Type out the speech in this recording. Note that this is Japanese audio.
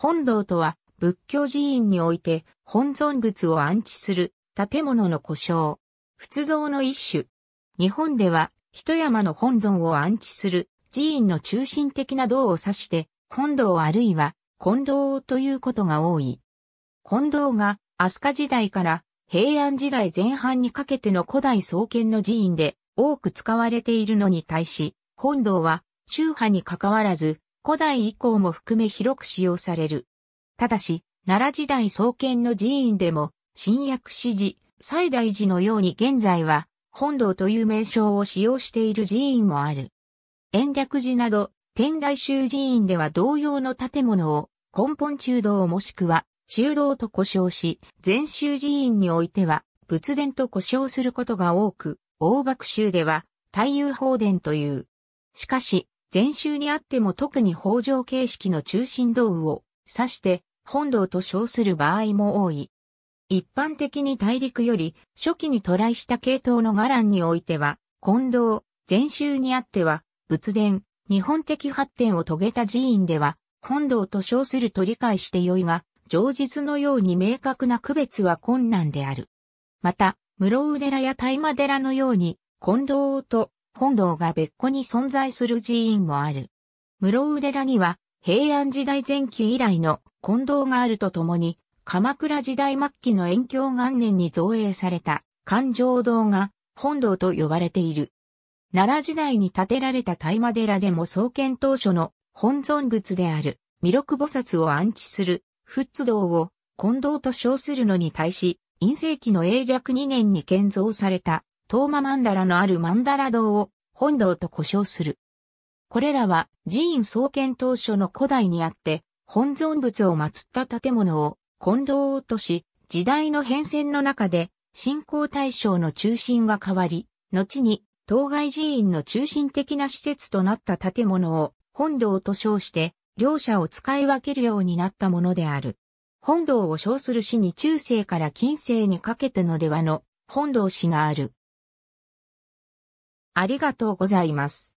本堂とは仏教寺院において本尊仏を安置する建物の故障。仏像の一種。日本では一山の本尊を安置する寺院の中心的な堂を指して本堂あるいは近堂ということが多い。近堂が飛鳥時代から平安時代前半にかけての古代創建の寺院で多く使われているのに対し、本堂は宗派に関わらず古代以降も含め広く使用される。ただし、奈良時代創建の寺院でも、新薬師寺、西大寺のように現在は、本堂という名称を使用している寺院もある。延暦寺など、天台宗寺院では同様の建物を、根本中堂もしくは、中道と呼称し、禅宗寺院においては、仏殿と呼称することが多く、大幕宗では、太陽宝殿という。しかし、禅宗にあっても特に法上形式の中心道具を指して本道と称する場合も多い。一般的に大陸より初期に渡来した系統の伽藍においては、近道、禅宗にあっては、仏殿、日本的発展を遂げた寺院では、本道と称すると理解してよいが、常実のように明確な区別は困難である。また、室生寺や大麻寺のように、近道と本堂が別個に存在する寺院もある。室生寺には平安時代前期以来の金堂があるとともに、鎌倉時代末期の延長、元年に造営された環状堂が本堂と呼ばれている。奈良時代に建てられた大麻寺でも創建当初の本尊仏である弥勒菩薩を安置する仏堂を金堂と称するのに対し、陰世紀の永暦2年に建造された東マンダラのあるンダラ堂を本堂と呼称する。これらは寺院創建当初の古代にあって、本尊物を祀った建物をを落とし、時代の変遷の中で信仰対象の中心が変わり、後に当該寺院の中心的な施設となった建物を本堂と称して、両者を使い分けるようになったものである。本堂を称する市に中世から近世にかけてのではの本堂市がある。ありがとうございます。